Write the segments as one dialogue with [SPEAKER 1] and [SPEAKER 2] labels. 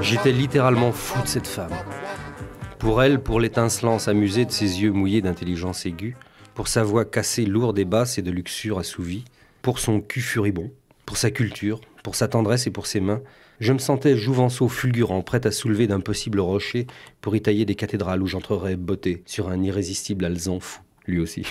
[SPEAKER 1] J'étais littéralement fou de cette femme. Pour elle, pour l'étincelance amusée de ses yeux mouillés d'intelligence aiguë, pour sa voix cassée lourde et basse et de luxure assouvie, pour son cul furibond, pour sa culture, pour sa tendresse et pour ses mains, je me sentais jouvenceau fulgurant, prêt à soulever d'impossibles rochers pour y tailler des cathédrales où j'entrerais botté sur un irrésistible alzan fou lui aussi.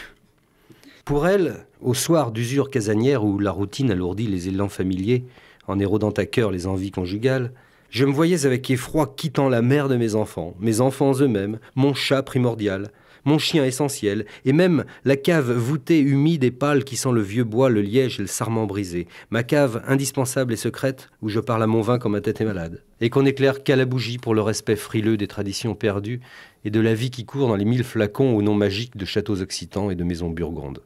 [SPEAKER 1] Pour elle, au soir d'usure casanière où la routine alourdit les élans familiers, en érodant à cœur les envies conjugales, je me voyais avec effroi quittant la mère de mes enfants, mes enfants eux-mêmes, mon chat primordial, mon chien essentiel, et même la cave voûtée, humide et pâle qui sent le vieux bois, le liège et le sarment brisé, ma cave indispensable et secrète où je parle à mon vin quand ma tête est malade, et qu'on éclaire qu'à la bougie pour le respect frileux des traditions perdues et de la vie qui court dans les mille flacons aux noms magiques de châteaux occitans et de maisons burgondes.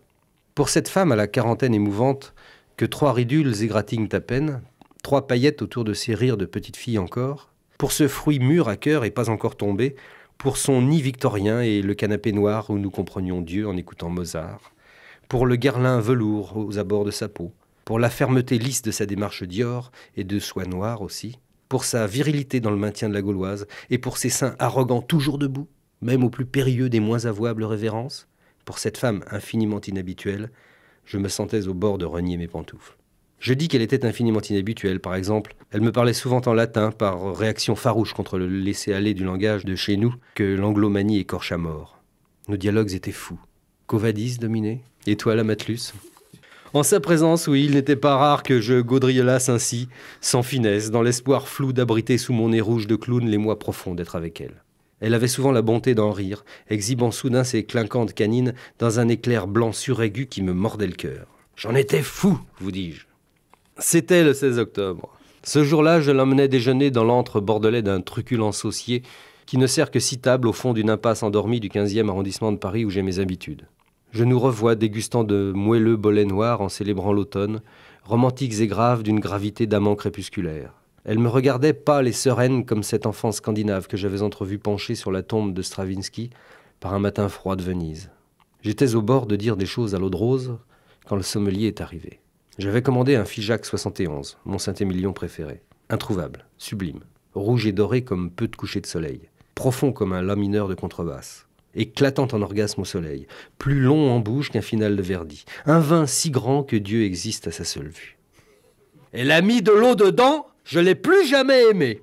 [SPEAKER 1] Pour cette femme à la quarantaine émouvante, que trois ridules égratignent à peine, trois paillettes autour de ses rires de petite fille encore, pour ce fruit mûr à cœur et pas encore tombé, pour son nid victorien et le canapé noir où nous comprenions Dieu en écoutant Mozart, pour le garlin velours aux abords de sa peau, pour la fermeté lisse de sa démarche Dior et de soie noire aussi, pour sa virilité dans le maintien de la Gauloise et pour ses seins arrogants toujours debout, même au plus périlleux des moins avouables révérences, pour cette femme infiniment inhabituelle, je me sentais au bord de renier mes pantoufles. Je dis qu'elle était infiniment inhabituelle, par exemple. Elle me parlait souvent en latin, par réaction farouche contre le laisser-aller du langage de chez nous, que l'anglomanie écorche à mort. Nos dialogues étaient fous. Covadis dominé Étoile la Matelus en sa présence, oui, il n'était pas rare que je gaudriolasse ainsi, sans finesse, dans l'espoir flou d'abriter sous mon nez rouge de clown les mois profonds d'être avec elle. Elle avait souvent la bonté d'en rire, exhibant soudain ses clinquantes canines dans un éclair blanc suraigu qui me mordait le cœur. J'en étais fou, vous dis-je. C'était le 16 octobre. Ce jour-là, je l'emmenais déjeuner dans l'antre bordelais d'un truculent saucier qui ne sert que six tables au fond d'une impasse endormie du 15e arrondissement de Paris où j'ai mes habitudes. Je nous revois dégustant de moelleux bolets noirs en célébrant l'automne, romantiques et graves d'une gravité d'amant crépusculaire. Elle me regardait pâle et sereine comme cette enfant scandinave que j'avais entrevue penchée sur la tombe de Stravinsky par un matin froid de Venise. J'étais au bord de dire des choses à l'eau de rose quand le sommelier est arrivé. J'avais commandé un Figeac 71, mon Saint-Émilion préféré. Introuvable, sublime, rouge et doré comme peu de couchers de soleil, profond comme un lamineur de contrebasse, éclatant en orgasme au soleil, plus long en bouche qu'un final de Verdi, un vin si grand que Dieu existe à sa seule vue. Elle a mis de l'eau dedans, je l'ai plus jamais aimé.